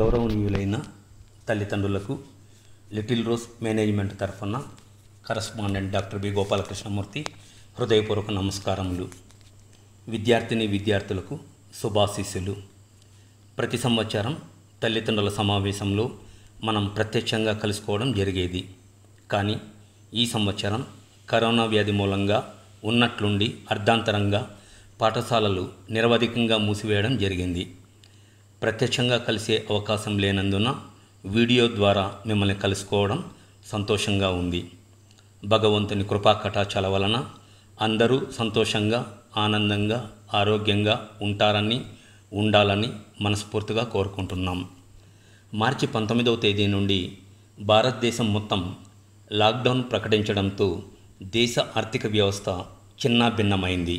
గౌరవనీయులైన తల్లిదండ్రులకు little rose management తరఫున కరస్పాండెంట్ డాక్టర్ బి గోపాలకృష్ణమూర్తి హృదయపూర్వక నమస్కారములు విద్యార్థిని విద్యార్థులకు శుభాశీస్సులు ప్రతి సంవత్సరం తల్లిదండ్రుల సమావేశంలో మనం ప్రత్యక్షంగా కలుసుకోవడం జరిగేది కానీ ఈ సంవత్సరం కరోనా వ్యాధి మూలంగా ఉన్నట్లుండి అర్ధాంతరంగా పాఠశాలలు నిరవధికంగా మూసివేయడం జరిగింది ప్రత్యక్షంగా కలిసే అవకాశం లేనందున వీడియో ద్వారా మిమ్మల్ని కలుసుకోవడం సంతోషంగా ఉంది భగవంతుని కృపా కటాచాల వలన అందరూ సంతోషంగా ఆనందంగా ఆరోగ్యంగా ఉంటారని ఉండాలని మనస్ఫూర్తిగా కోరుకుంటున్నాం మార్చి పంతొమ్మిదవ తేదీ నుండి భారతదేశం మొత్తం లాక్డౌన్ ప్రకటించడంతో దేశ ఆర్థిక వ్యవస్థ చిన్నాభిన్నమైంది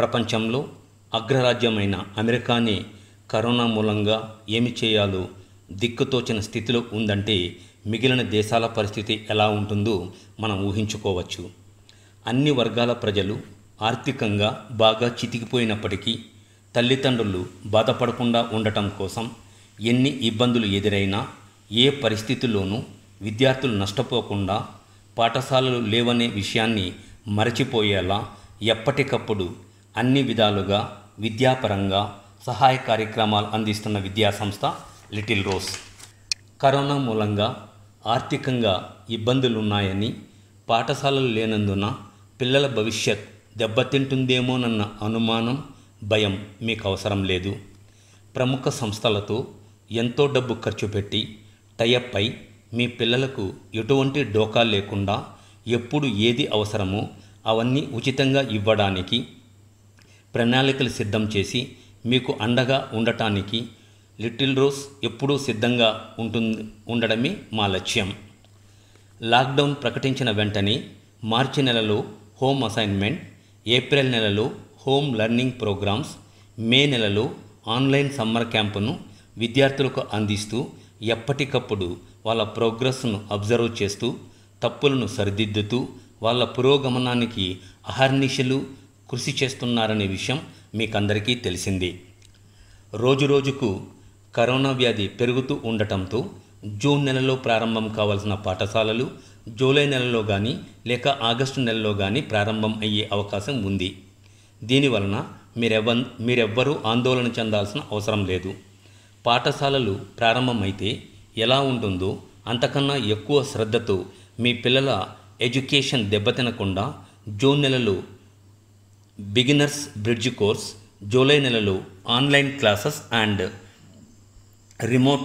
ప్రపంచంలో అగ్రరాజ్యమైన అమెరికానే కరోనా మూలంగా ఏమి చేయాలో దిక్కుతోచిన స్థితిలో ఉందంటే మిగిలిన దేశాల పరిస్థితి ఎలా ఉంటుందో మనం ఊహించుకోవచ్చు అన్ని వర్గాల ప్రజలు ఆర్థికంగా బాగా చితికిపోయినప్పటికీ తల్లిదండ్రులు బాధపడకుండా ఉండటం కోసం ఎన్ని ఇబ్బందులు ఎదురైనా ఏ పరిస్థితుల్లోనూ విద్యార్థులు నష్టపోకుండా పాఠశాలలు లేవనే విషయాన్ని మరచిపోయేలా ఎప్పటికప్పుడు అన్ని విధాలుగా విద్యాపరంగా సహాయ కార్యక్రమాలు అందిస్తున్న విద్యాసంస్థ లిటిల్ రోజ్ కరోనా మూలంగా ఆర్థికంగా ఇబ్బందులు ఉన్నాయని పాఠశాలలు లేనందున పిల్లల భవిష్యత్ దెబ్బతింటుందేమోనన్న అనుమానం భయం మీకు అవసరం లేదు ప్రముఖ సంస్థలతో ఎంతో డబ్బు ఖర్చు పెట్టి టైఅప్ అయి మీ పిల్లలకు ఎటువంటి డోకా లేకుండా ఎప్పుడు ఏది అవసరమో అవన్నీ ఉచితంగా ఇవ్వడానికి ప్రణాళికలు సిద్ధం చేసి మీకు అండగా ఉండటానికి లిటిల్ రోజ్ ఎప్పుడూ సిద్ధంగా ఉంటుంది ఉండడమే మా లక్ష్యం లాక్డౌన్ ప్రకటించిన వెంటనే మార్చి నెలలో హోమ్ అసైన్మెంట్ ఏప్రిల్ నెలలో హోమ్ లెర్నింగ్ ప్రోగ్రామ్స్ మే నెలలో ఆన్లైన్ సమ్మర్ క్యాంపును విద్యార్థులకు అందిస్తూ ఎప్పటికప్పుడు వాళ్ళ ప్రోగ్రెస్ను అబ్జర్వ్ చేస్తూ తప్పులను సరిదిద్దుతూ వాళ్ళ పురోగమనానికి అహర్నిశలు కృషి చేస్తున్నారనే విషయం మీకందరికీ తెలిసింది రోజురోజుకు కరోనా వ్యాధి పెరుగుతూ ఉండటంతో జూన్ నెలలో ప్రారంభం కావాల్సిన పాఠశాలలు జూలై నెలలో కానీ లేక ఆగస్టు నెలలో కానీ ప్రారంభం అయ్యే అవకాశం ఉంది దీనివలన మీరెవ మీరెవ్వరూ ఆందోళన చెందాల్సిన అవసరం లేదు పాఠశాలలు ప్రారంభమైతే ఎలా ఉంటుందో అంతకన్నా ఎక్కువ శ్రద్ధతో మీ పిల్లల ఎడ్యుకేషన్ దెబ్బతినకుండా జూన్ నెలలో బిగినర్స్ బ్రిడ్జ్ కోర్స్ జూలై నెలలో online classes and remote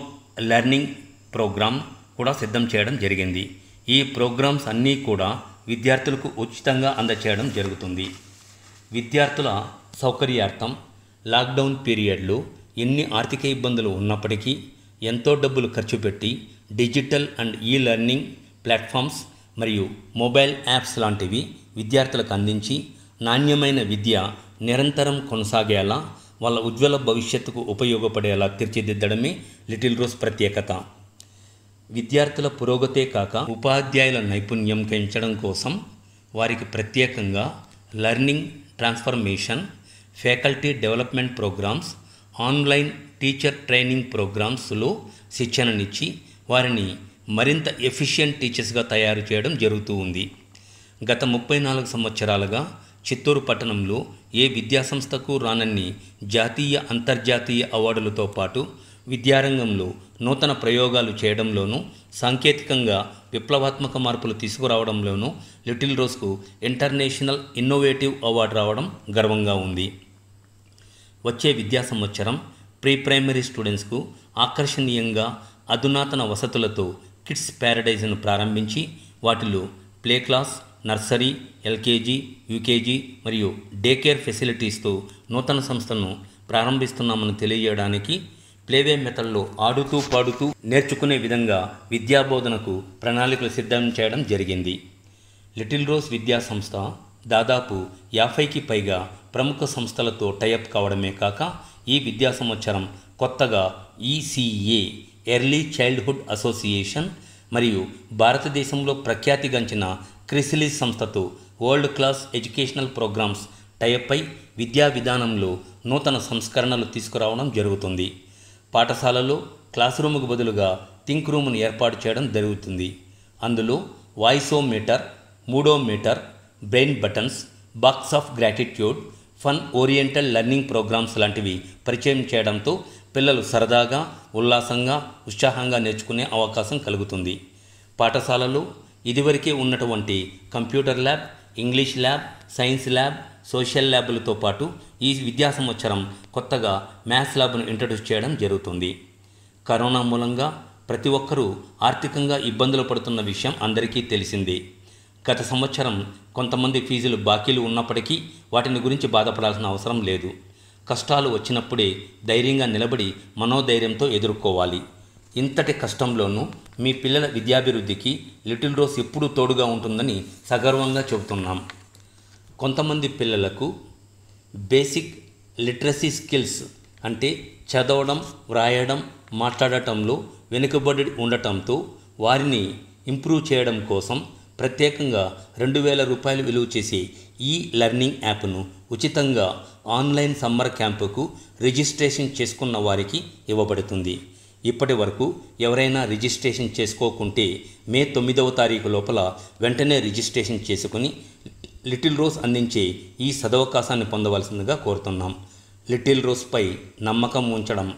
learning programme కూడా సిద్ధం చేయడం జరిగింది ఈ ప్రోగ్రామ్స్ అన్నీ కూడా విద్యార్థులకు ఉచితంగా అందచేయడం జరుగుతుంది విద్యార్థుల సౌకర్యార్థం లాక్డౌన్ పీరియడ్లో ఎన్ని ఆర్థిక ఇబ్బందులు ఉన్నప్పటికీ ఎంతో డబ్బులు ఖర్చు పెట్టి digital and e learning platforms మరియు మొబైల్ యాప్స్ లాంటివి విద్యార్థులకు అందించి నాణ్యమైన విద్య నిరంతరం కొనసాగేలా వాళ్ళ ఉజ్వల భవిష్యత్తుకు ఉపయోగపడేలా తీర్చిదిద్దడమే లిటిల్ రోజ్ ప్రత్యేకత విద్యార్థుల పురోగతే కాక ఉపాధ్యాయుల నైపుణ్యం పెంచడం కోసం వారికి ప్రత్యేకంగా learning transformation faculty development programmes online teacher training ప్రోగ్రామ్స్లో శిక్షణనిచ్చి వారిని మరింత ఎఫిషియంట్ టీచర్స్గా తయారు చేయడం జరుగుతూ ఉంది గత ముప్పై నాలుగు సంవత్సరాలుగా చిత్తూరు పట్టణంలో ఏ విద్యాసంస్థకు రానన్ని జాతీయ అంతర్జాతీయ అవార్డులతో పాటు విద్యారంగంలో నూతన ప్రయోగాలు చేయడంలోనూ సాంకేతికంగా విప్లవాత్మక మార్పులు తీసుకురావడంలోనూ లిటిల్ రోజ్కు ఇంటర్నేషనల్ ఇన్నోవేటివ్ అవార్డు రావడం గర్వంగా ఉంది వచ్చే విద్యా సంవత్సరం ప్రీ ప్రైమరీ స్టూడెంట్స్కు ఆకర్షణీయంగా అధునాతన వసతులతో కిడ్స్ ప్యారడైజ్ను ప్రారంభించి వాటిలో play class nursery LKG UKG మరియు డే కేర్ ఫెసిలిటీస్తో నూతన సంస్థను ప్రారంభిస్తున్నామని తెలియజేయడానికి ప్లేవే మెథడ్లో ఆడుతూ పాడుతూ నేర్చుకునే విధంగా విద్యాబోధనకు ప్రణాళికలు సిద్ధం చేయడం జరిగింది లిటిల్ రోజ్ విద్యా సంస్థ దాదాపు యాభైకి పైగా ప్రముఖ సంస్థలతో టైఅప్ కావడమే కాక ఈ విద్యా సంవత్సరం కొత్తగా ఈసీఏ ఎర్లీ చైల్డ్హుడ్ అసోసియేషన్ మరియు భారతదేశంలో ప్రఖ్యాతిగంచిన క్రిసిలిస్ సంస్థతో వరల్డ్ క్లాస్ ఎడ్యుకేషనల్ ప్రోగ్రామ్స్ టైప్పై విద్యా విధానంలో నూతన సంస్కరణలు తీసుకురావడం జరుగుతుంది పాఠశాలలో క్లాస్ రూముకు బదులుగా థింక్ రూమ్ను ఏర్పాటు చేయడం జరుగుతుంది అందులో మీటర్ మూడో meter brain buttons box of gratitude fun oriental learning programmes లాంటివి పరిచయం చేయడంతో పిల్లలు సరదాగా ఉల్లాసంగా ఉత్సాహంగా నేర్చుకునే అవకాశం కలుగుతుంది పాఠశాలలు ఇదివరకే ఉన్నటువంటి computer lab English lab science lab social ల్యాబ్లతో పాటు ఈ విద్యా సంవత్సరం కొత్తగా మ్యాథ్స్ ల్యాబ్ను ఇంట్రడ్యూస్ చేయడం జరుగుతుంది కరోనా మూలంగా ప్రతి ఒక్కరూ ఆర్థికంగా ఇబ్బందులు పడుతున్న విషయం అందరికీ తెలిసింది గత సంవత్సరం కొంతమంది ఫీజులు బాకీలు ఉన్నప్పటికీ వాటిని గురించి బాధపడాల్సిన అవసరం లేదు కష్టాలు వచ్చినప్పుడే ధైర్యంగా నిలబడి మనోధైర్యంతో ఎదుర్కోవాలి ఇంతటి కష్టంలోనూ మీ పిల్లల విద్యాభివృద్ధికి లిటిల్ రోస్ ఎప్పుడూ తోడుగా ఉంటుందని సగర్వంగా చెబుతున్నాం కొంతమంది పిల్లలకు బేసిక్ లిటరసీ స్కిల్స్ అంటే చదవడం వ్రాయడం మాట్లాడటంలో వెనుకబడి ఉండటంతో వారిని ఇంప్రూవ్ చేయడం కోసం ప్రత్యేకంగా రెండు వేల రూపాయలు విలువ చేసే ఈ లెర్నింగ్ యాప్ను ఉచితంగా ఆన్లైన్ సమ్మర్ క్యాంపుకు రిజిస్ట్రేషన్ చేసుకున్న వారికి ఇవ్వబడుతుంది ఇప్పటి వరకు ఎవరైనా రిజిస్ట్రేషన్ చేసుకోకుంటే మే తొమ్మిదవ తారీఖు లోపల వెంటనే రిజిస్ట్రేషన్ చేసుకుని లిటిల్ రోజ్ అందించే ఈ సదవకాశాన్ని పొందవలసిందిగా కోరుతున్నాం లిటిల్ రోజ్పై నమ్మకం ఉంచడం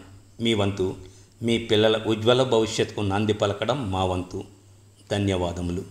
మీ వంతు మీ పిల్లల ఉజ్వల భవిష్యత్తుకు నాంది పలకడం మా వంతు ధన్యవాదములు